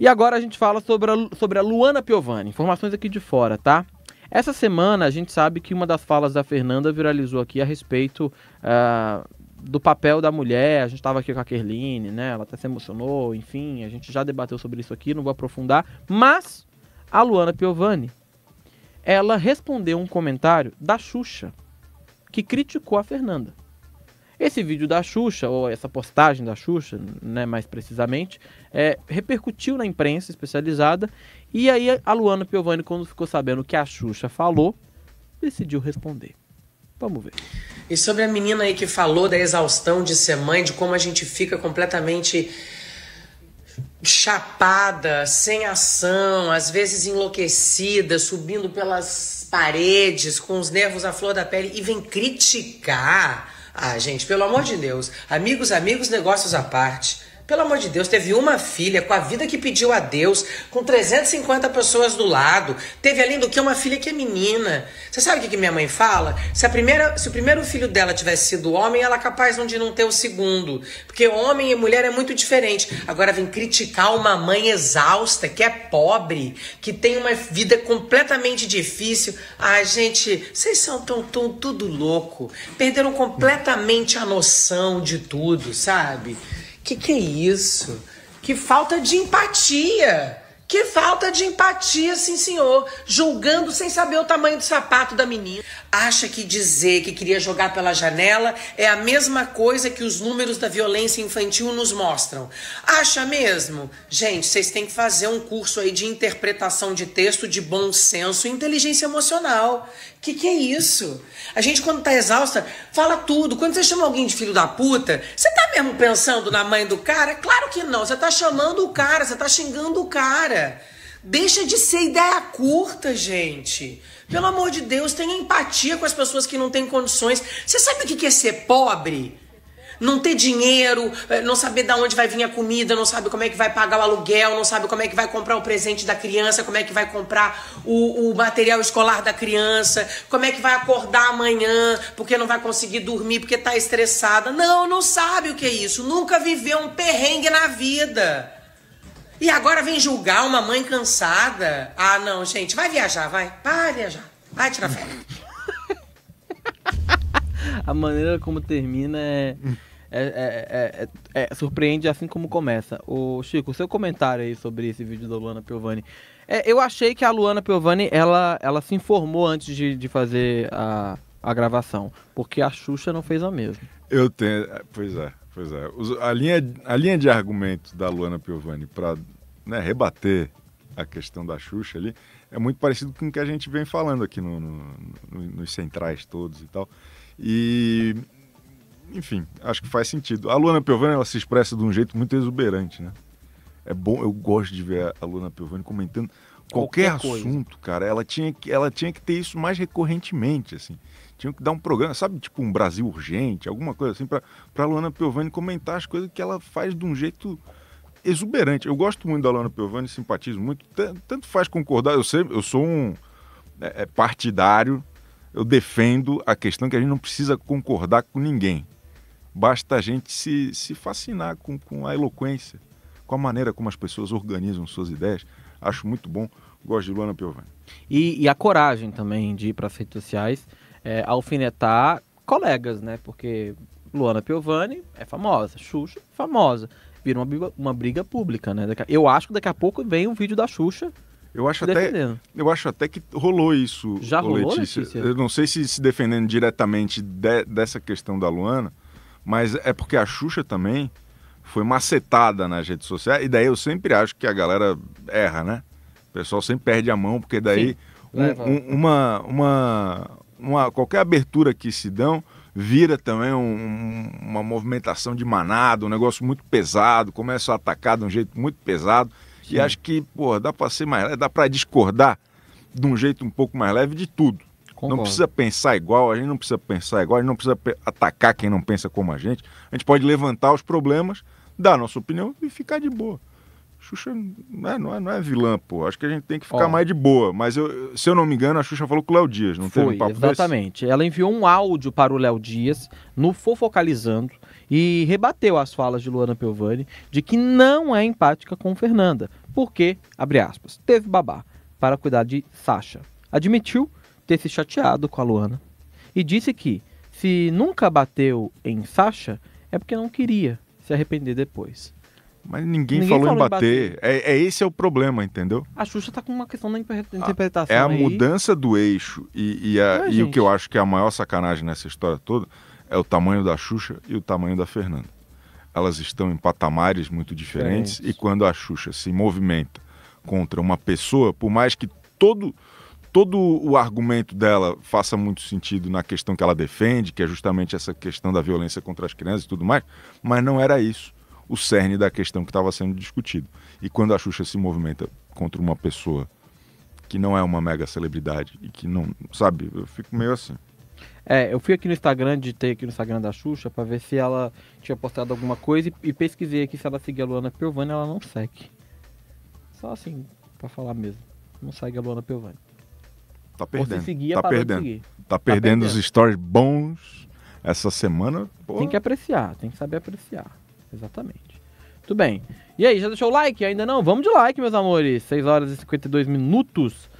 E agora a gente fala sobre a, sobre a Luana Piovani. Informações aqui de fora, tá? Essa semana a gente sabe que uma das falas da Fernanda viralizou aqui a respeito uh, do papel da mulher. A gente estava aqui com a Kerline, né? Ela até se emocionou, enfim. A gente já debateu sobre isso aqui, não vou aprofundar. Mas a Luana Piovani, ela respondeu um comentário da Xuxa, que criticou a Fernanda. Esse vídeo da Xuxa, ou essa postagem da Xuxa, né, mais precisamente, é, repercutiu na imprensa especializada. E aí a Luana Piovani, quando ficou sabendo que a Xuxa falou, decidiu responder. Vamos ver. E sobre a menina aí que falou da exaustão de ser mãe, de como a gente fica completamente chapada, sem ação, às vezes enlouquecida, subindo pelas paredes, com os nervos à flor da pele e vem criticar ah, gente, pelo amor de Deus. Amigos, amigos, negócios à parte. Pelo amor de Deus, teve uma filha com a vida que pediu a Deus, com 350 pessoas do lado. Teve além do que uma filha que é menina. Você sabe o que, que minha mãe fala? Se, a primeira, se o primeiro filho dela tivesse sido homem, ela é capaz de não ter o segundo. Porque homem e mulher é muito diferente. Agora vem criticar uma mãe exausta, que é pobre, que tem uma vida completamente difícil. Ai, gente, vocês são tão, tão tudo louco. Perderam completamente a noção de tudo, sabe? Que que é isso? Que falta de empatia! Que falta de empatia, sim senhor, julgando sem saber o tamanho do sapato da menina. Acha que dizer que queria jogar pela janela é a mesma coisa que os números da violência infantil nos mostram. Acha mesmo? Gente, vocês têm que fazer um curso aí de interpretação de texto, de bom senso e inteligência emocional. Que que é isso? A gente quando tá exausta, fala tudo. Quando você chama alguém de filho da puta, você tá mesmo pensando na mãe do cara? Claro que não. Você tá chamando o cara, você tá xingando o cara cara. É. Deixa de ser ideia curta, gente. Pelo amor de Deus, tenha empatia com as pessoas que não têm condições. Você sabe o que é ser pobre? Não ter dinheiro, eh, não saber de onde vai vir a comida, não sabe como é que vai pagar o aluguel, não sabe como é que vai comprar o presente da criança, como é que vai comprar o, o material escolar da criança, como é que vai acordar amanhã, porque não vai conseguir dormir, porque está estressada. Não, não sabe o que é isso. Nunca viveu um perrengue na vida. E agora vem julgar uma mãe cansada. Ah, não, gente, vai viajar, vai. Vai viajar. Vai tirar férias. a maneira como termina é, é, é, é, surpreende assim como começa. O Chico, seu comentário aí sobre esse vídeo da Luana Piovani. eu achei que a Luana Piovani ela, ela se informou antes de, de fazer a, a gravação, porque a Xuxa não fez a mesma. Eu tenho, pois é. Pois é. A linha, a linha de argumento da Luana Piovani para né, rebater a questão da Xuxa ali é muito parecido com o que a gente vem falando aqui no, no, no, nos centrais todos e tal. E, enfim, acho que faz sentido. A Luana Piovani ela se expressa de um jeito muito exuberante, né? É bom, eu gosto de ver a Luana Piovani comentando Qualquer, Qualquer assunto, cara, ela tinha, que, ela tinha que ter isso mais recorrentemente, assim. Tinha que dar um programa, sabe, tipo um Brasil Urgente, alguma coisa assim, para Luana Piovani comentar as coisas que ela faz de um jeito exuberante. Eu gosto muito da Luana Piovani, simpatizo muito, tanto faz concordar, eu, sempre, eu sou um é, é, partidário, eu defendo a questão que a gente não precisa concordar com ninguém. Basta a gente se, se fascinar com, com a eloquência com a maneira como as pessoas organizam suas ideias. Acho muito bom. Gosto de Luana Piovani. E, e a coragem também de ir para as redes sociais é, alfinetar colegas, né? Porque Luana Piovani é famosa, Xuxa famosa. Vira uma, uma briga pública, né? Eu acho que daqui a pouco vem um vídeo da Xuxa eu acho, defendendo. até, eu acho até que rolou isso. Já rolou, Letícia. Letícia? Eu não sei se se defendendo diretamente de, dessa questão da Luana, mas é porque a Xuxa também foi macetada nas redes sociais. E daí eu sempre acho que a galera erra, né? O pessoal sempre perde a mão, porque daí um, um, uma, uma, uma, qualquer abertura que se dão vira também um, uma movimentação de manada, um negócio muito pesado, começa a atacar de um jeito muito pesado. Sim. E acho que, pô, dá para ser mais leve, dá para discordar de um jeito um pouco mais leve de tudo. Concordo. Não precisa pensar igual, a gente não precisa pensar igual, a gente não precisa atacar quem não pensa como a gente. A gente pode levantar os problemas, dar a nossa opinião e ficar de boa. Xuxa não é, não é, não é vilã, pô. Acho que a gente tem que ficar Ó. mais de boa. Mas eu, se eu não me engano, a Xuxa falou com o Léo Dias, não Foi, teve um papo Exatamente. Desse? Ela enviou um áudio para o Léo Dias, no Fofocalizando, e rebateu as falas de Luana Piovani de que não é empática com Fernanda, porque, abre aspas, teve babá para cuidar de Sasha. Admitiu ter se chateado com a Luana. E disse que se nunca bateu em Sasha, é porque não queria se arrepender depois. Mas ninguém, ninguém falou, falou, em bater. bater. É, é, esse é o problema, entendeu? A Xuxa tá com uma questão da interpretação. É a aí. mudança do eixo e, e, a, é, e o que eu acho que é a maior sacanagem nessa história toda é o tamanho da Xuxa e o tamanho da Fernanda. Elas estão em patamares muito diferentes e quando a Xuxa se movimenta contra uma pessoa, por mais que todo todo o argumento dela faça muito sentido na questão que ela defende, que é justamente essa questão da violência contra as crianças e tudo mais, mas não era isso o cerne da questão que estava sendo discutido. E quando a Xuxa se movimenta contra uma pessoa que não é uma mega celebridade e que não, sabe, eu fico meio assim. É, eu fui aqui no Instagram, digitei aqui no Instagram da Xuxa para ver se ela tinha postado alguma coisa e, e pesquisei aqui se ela seguia a Luana Piovani, ela não segue. Só assim, para falar mesmo. Não segue a Luana Piovani. Tá perdendo. Você seguia, tá é perdendo. Seguir. Tá, perdendo tá perdendo os stories bons essa semana. Pô. Tem que apreciar, tem que saber apreciar. Exatamente. Tudo bem. E aí, já deixou o like? Ainda não? Vamos de like, meus amores. 6 horas e 52 minutos.